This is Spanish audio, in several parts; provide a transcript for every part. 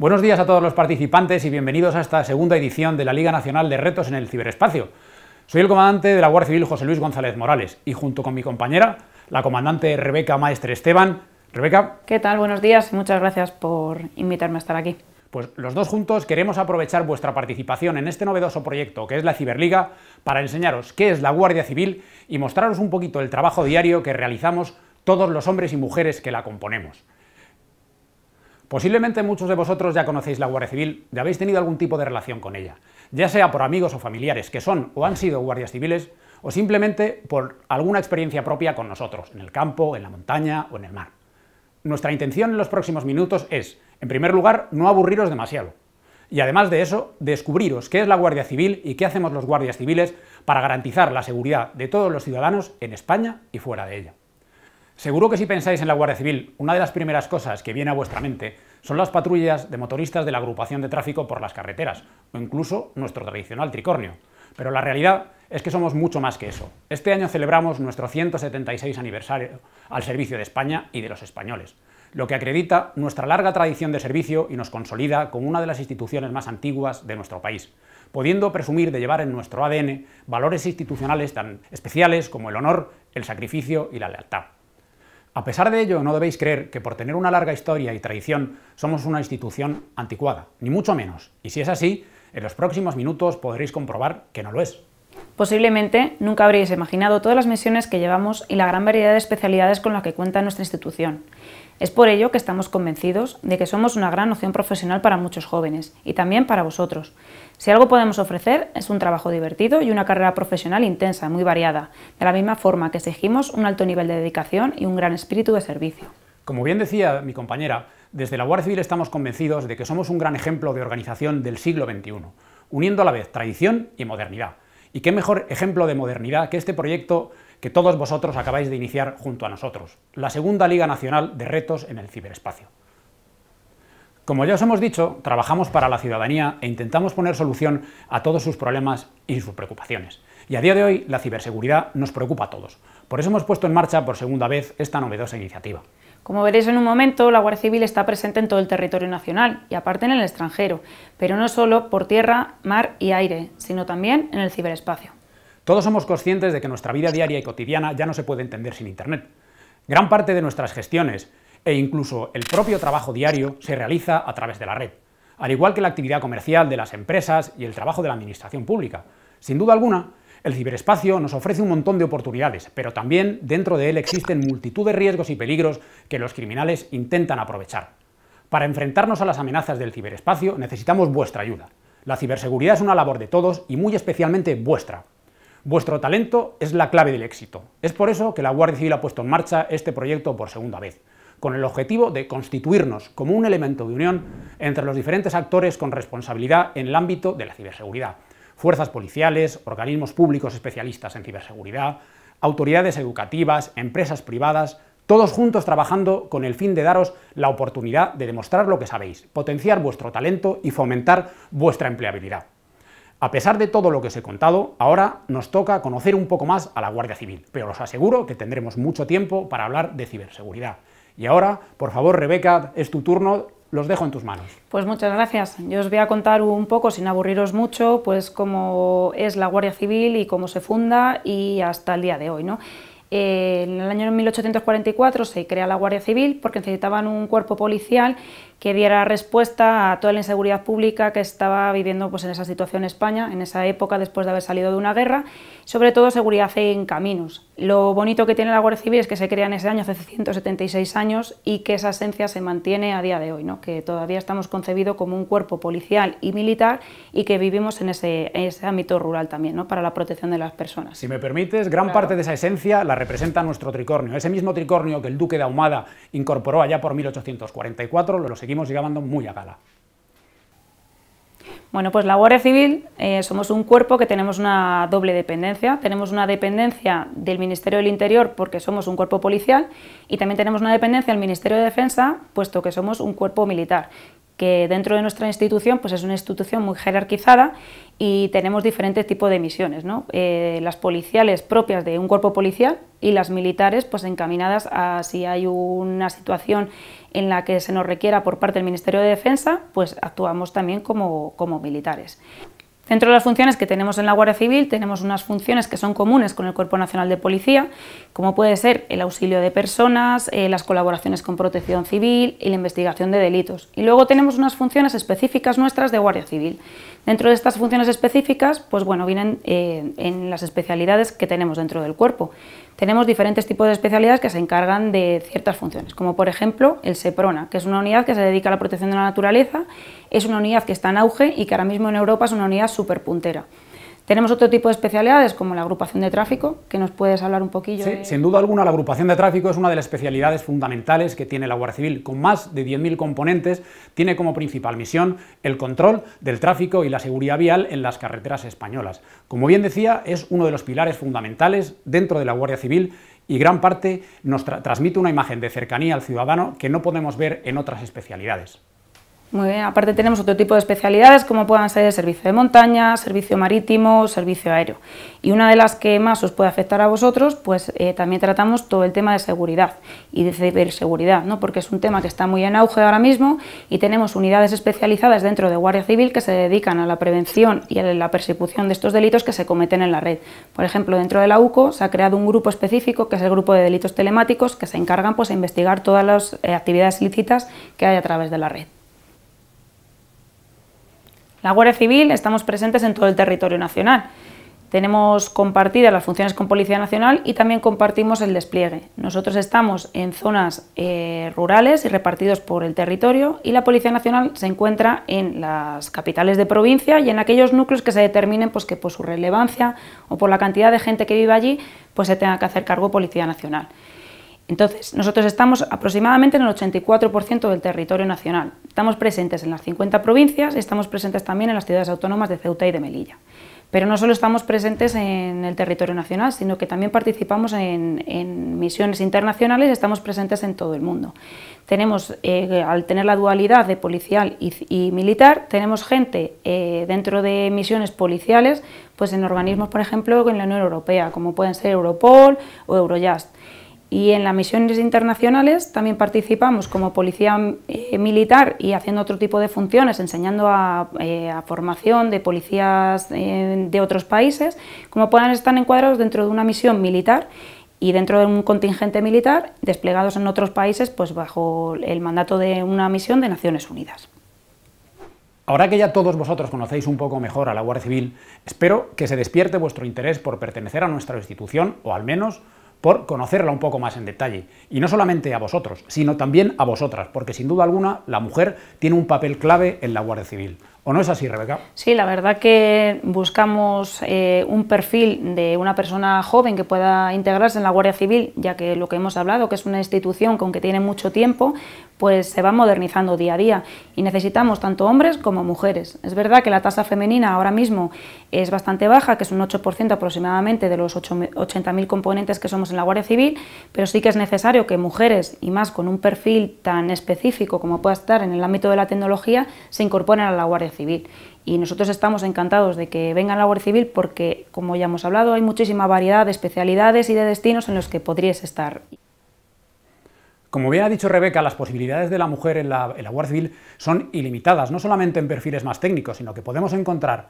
Buenos días a todos los participantes y bienvenidos a esta segunda edición de la Liga Nacional de Retos en el Ciberespacio. Soy el comandante de la Guardia Civil José Luis González Morales y junto con mi compañera, la comandante Rebeca Maestre Esteban. Rebeca. ¿Qué tal? Buenos días. Muchas gracias por invitarme a estar aquí. Pues los dos juntos queremos aprovechar vuestra participación en este novedoso proyecto que es la Ciberliga para enseñaros qué es la Guardia Civil y mostraros un poquito el trabajo diario que realizamos todos los hombres y mujeres que la componemos. Posiblemente muchos de vosotros ya conocéis la Guardia Civil ya habéis tenido algún tipo de relación con ella, ya sea por amigos o familiares que son o han sido guardias civiles, o simplemente por alguna experiencia propia con nosotros, en el campo, en la montaña o en el mar. Nuestra intención en los próximos minutos es, en primer lugar, no aburriros demasiado. Y además de eso, descubriros qué es la Guardia Civil y qué hacemos los guardias civiles para garantizar la seguridad de todos los ciudadanos en España y fuera de ella. Seguro que si pensáis en la Guardia Civil, una de las primeras cosas que viene a vuestra mente son las patrullas de motoristas de la agrupación de tráfico por las carreteras, o incluso nuestro tradicional tricornio. Pero la realidad es que somos mucho más que eso. Este año celebramos nuestro 176 aniversario al servicio de España y de los españoles, lo que acredita nuestra larga tradición de servicio y nos consolida como una de las instituciones más antiguas de nuestro país, pudiendo presumir de llevar en nuestro ADN valores institucionales tan especiales como el honor, el sacrificio y la lealtad. A pesar de ello, no debéis creer que por tener una larga historia y tradición somos una institución anticuada, ni mucho menos. Y si es así, en los próximos minutos podréis comprobar que no lo es. Posiblemente nunca habríais imaginado todas las misiones que llevamos y la gran variedad de especialidades con las que cuenta nuestra institución. Es por ello que estamos convencidos de que somos una gran opción profesional para muchos jóvenes y también para vosotros. Si algo podemos ofrecer es un trabajo divertido y una carrera profesional intensa, muy variada, de la misma forma que exigimos un alto nivel de dedicación y un gran espíritu de servicio. Como bien decía mi compañera, desde la Guardia Civil estamos convencidos de que somos un gran ejemplo de organización del siglo XXI, uniendo a la vez tradición y modernidad. Y qué mejor ejemplo de modernidad que este proyecto que todos vosotros acabáis de iniciar junto a nosotros, la Segunda Liga Nacional de Retos en el Ciberespacio. Como ya os hemos dicho, trabajamos para la ciudadanía e intentamos poner solución a todos sus problemas y sus preocupaciones. Y a día de hoy la ciberseguridad nos preocupa a todos. Por eso hemos puesto en marcha por segunda vez esta novedosa iniciativa. Como veréis en un momento, la Guardia Civil está presente en todo el territorio nacional y aparte en el extranjero, pero no solo por tierra, mar y aire, sino también en el ciberespacio. Todos somos conscientes de que nuestra vida diaria y cotidiana ya no se puede entender sin Internet. Gran parte de nuestras gestiones e incluso el propio trabajo diario se realiza a través de la red, al igual que la actividad comercial de las empresas y el trabajo de la administración pública. Sin duda alguna, el ciberespacio nos ofrece un montón de oportunidades, pero también dentro de él existen multitud de riesgos y peligros que los criminales intentan aprovechar. Para enfrentarnos a las amenazas del ciberespacio necesitamos vuestra ayuda. La ciberseguridad es una labor de todos y muy especialmente vuestra. Vuestro talento es la clave del éxito. Es por eso que la Guardia Civil ha puesto en marcha este proyecto por segunda vez, con el objetivo de constituirnos como un elemento de unión entre los diferentes actores con responsabilidad en el ámbito de la ciberseguridad fuerzas policiales, organismos públicos especialistas en ciberseguridad, autoridades educativas, empresas privadas, todos juntos trabajando con el fin de daros la oportunidad de demostrar lo que sabéis, potenciar vuestro talento y fomentar vuestra empleabilidad. A pesar de todo lo que os he contado, ahora nos toca conocer un poco más a la Guardia Civil, pero os aseguro que tendremos mucho tiempo para hablar de ciberseguridad. Y ahora, por favor, Rebeca, es tu turno los dejo en tus manos. Pues muchas gracias. Yo os voy a contar un poco, sin aburriros mucho, pues cómo es la Guardia Civil y cómo se funda y hasta el día de hoy. ¿no? Eh, en el año 1844 se crea la Guardia Civil porque necesitaban un cuerpo policial que diera respuesta a toda la inseguridad pública que estaba viviendo pues, en esa situación España, en esa época después de haber salido de una guerra, sobre todo seguridad en caminos. Lo bonito que tiene la Guardia Civil es que se crea en ese año, hace 176 años, y que esa esencia se mantiene a día de hoy, ¿no? que todavía estamos concebidos como un cuerpo policial y militar y que vivimos en ese, ese ámbito rural también, ¿no? para la protección de las personas. Si me permites, gran parte de esa esencia la representa nuestro tricornio, ese mismo tricornio que el duque de Ahumada incorporó allá por 1844, lo seguimos llegando muy a gala. Bueno, pues la Guardia Civil eh, somos un cuerpo que tenemos una doble dependencia. Tenemos una dependencia del Ministerio del Interior porque somos un cuerpo policial y también tenemos una dependencia del Ministerio de Defensa puesto que somos un cuerpo militar que dentro de nuestra institución pues es una institución muy jerarquizada y tenemos diferentes tipos de misiones, ¿no? Eh, las policiales propias de un cuerpo policial y las militares pues encaminadas a si hay una situación en la que se nos requiera por parte del Ministerio de Defensa, pues actuamos también como, como militares. Dentro de las funciones que tenemos en la Guardia Civil tenemos unas funciones que son comunes con el Cuerpo Nacional de Policía, como puede ser el auxilio de personas, eh, las colaboraciones con protección civil y la investigación de delitos. Y luego tenemos unas funciones específicas nuestras de Guardia Civil. Dentro de estas funciones específicas, pues bueno, vienen eh, en las especialidades que tenemos dentro del cuerpo. Tenemos diferentes tipos de especialidades que se encargan de ciertas funciones, como por ejemplo el SEPRONA, que es una unidad que se dedica a la protección de la naturaleza, es una unidad que está en auge y que ahora mismo en Europa es una unidad superpuntera. puntera. Tenemos otro tipo de especialidades como la agrupación de tráfico, que nos puedes hablar un poquillo. Sí, sin duda alguna la agrupación de tráfico es una de las especialidades fundamentales que tiene la Guardia Civil. Con más de 10.000 componentes, tiene como principal misión el control del tráfico y la seguridad vial en las carreteras españolas. Como bien decía, es uno de los pilares fundamentales dentro de la Guardia Civil y gran parte nos transmite una imagen de cercanía al ciudadano que no podemos ver en otras especialidades aparte tenemos otro tipo de especialidades como puedan ser el servicio de montaña, servicio marítimo, servicio aéreo. Y una de las que más os puede afectar a vosotros, pues eh, también tratamos todo el tema de seguridad y de ciberseguridad, ¿no? porque es un tema que está muy en auge ahora mismo y tenemos unidades especializadas dentro de Guardia Civil que se dedican a la prevención y a la persecución de estos delitos que se cometen en la red. Por ejemplo, dentro de la UCO se ha creado un grupo específico que es el grupo de delitos telemáticos que se encargan pues, a investigar todas las eh, actividades ilícitas que hay a través de la red. La Guardia Civil estamos presentes en todo el territorio nacional. Tenemos compartidas las funciones con Policía Nacional y también compartimos el despliegue. Nosotros estamos en zonas eh, rurales y repartidos por el territorio y la Policía Nacional se encuentra en las capitales de provincia y en aquellos núcleos que se determinen pues, que por su relevancia o por la cantidad de gente que vive allí pues, se tenga que hacer cargo Policía Nacional. Entonces, nosotros estamos aproximadamente en el 84% del territorio nacional. Estamos presentes en las 50 provincias y estamos presentes también en las ciudades autónomas de Ceuta y de Melilla. Pero no solo estamos presentes en el territorio nacional, sino que también participamos en, misiones internacionales y estamos presentes en todo el mundo. Tenemos, eh, al tener la dualidad de policial y, militar, tenemos gente eh, dentro de misiones policiales, pues en organismos, por ejemplo, en la Unión Europea, como pueden ser Europol o Eurojust y en las misiones internacionales también participamos como policía eh, militar y haciendo otro tipo de funciones, enseñando a, eh, formación de policías eh, de otros países, como puedan estar encuadrados dentro de una misión militar y dentro de un contingente militar desplegados en otros países pues bajo el mandato de una misión de Naciones Unidas. Ahora que ya todos vosotros conocéis un poco mejor a la Guardia Civil, espero que se despierte vuestro interés por pertenecer a nuestra institución o al menos por conocerla un poco más en detalle. Y no solamente a vosotros, sino también a vosotras, porque sin duda alguna la mujer tiene un papel clave en la Guardia Civil. ¿O no es así, Rebeca? Sí, la verdad que buscamos eh, un perfil de una persona joven que pueda integrarse en la Guardia Civil, ya que lo que hemos hablado, que es una institución con que tiene mucho tiempo, pues se va modernizando día a día y necesitamos tanto hombres como mujeres. Es verdad que la tasa femenina ahora mismo es bastante baja, que es un 8% aproximadamente de los 80.000 componentes que somos en la Guardia Civil, pero sí que es necesario que mujeres, y más con un perfil tan específico como pueda estar en el ámbito de la tecnología, se incorporen a la Guardia Civil. Y nosotros estamos encantados de que vengan a la Guardia Civil porque, como ya hemos hablado, hay muchísima variedad de especialidades y de destinos en los que podrías estar. Como bien ha dicho Rebeca, las posibilidades de la mujer en la, en Guardia Civil son ilimitadas, no solamente en perfiles más técnicos, sino que podemos encontrar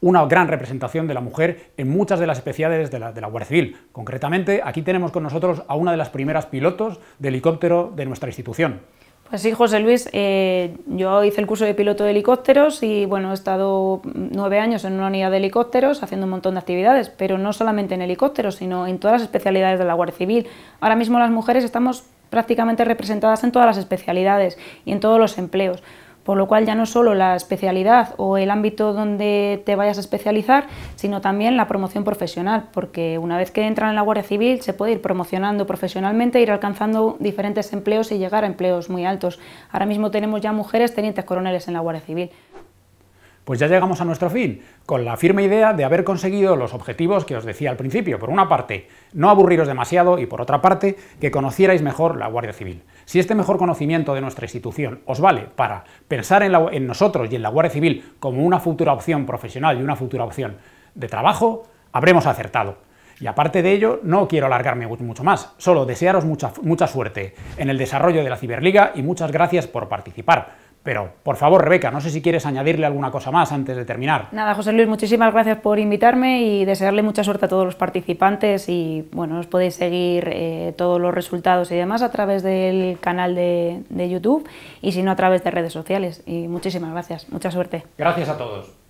una gran representación de la mujer en muchas de las especialidades de la, de Guardia Civil. Concretamente, aquí tenemos con nosotros a una de las primeras pilotos de helicóptero de nuestra institución. Pues sí, José Luis, eh, yo hice el curso de piloto de helicópteros y bueno, he estado nueve años en una unidad de helicópteros haciendo un montón de actividades, pero no solamente en helicópteros, sino en todas las especialidades de la Guardia Civil. Ahora mismo las mujeres estamos prácticamente representadas en todas las especialidades y en todos los empleos. Por lo cual ya no solo la especialidad o el ámbito donde te vayas a especializar, sino también la promoción profesional, porque una vez que entran en la Guardia Civil se puede ir promocionando profesionalmente, ir alcanzando diferentes empleos y llegar a empleos muy altos. Ahora mismo tenemos ya mujeres tenientes coroneles en la Guardia Civil. Pues ya llegamos a nuestro fin, con la firme idea de haber conseguido los objetivos que os decía al principio. Por una parte, no aburriros demasiado y por otra parte, que conocierais mejor la Guardia Civil. Si este mejor conocimiento de nuestra institución os vale para pensar en, nosotros y en la Guardia Civil como una futura opción profesional y una futura opción de trabajo, habremos acertado. Y aparte de ello, no quiero alargarme mucho más, solo desearos mucha suerte en el desarrollo de la Ciberliga y muchas gracias por participar. Pero, por favor, Rebeca, no sé si quieres añadirle alguna cosa más antes de terminar. Nada, José Luis, muchísimas gracias por invitarme y desearle mucha suerte a todos los participantes y, bueno, os podéis seguir eh, todos los resultados y demás a través del canal de YouTube y si no a través de redes sociales. Y muchísimas gracias, mucha suerte. Gracias a todos.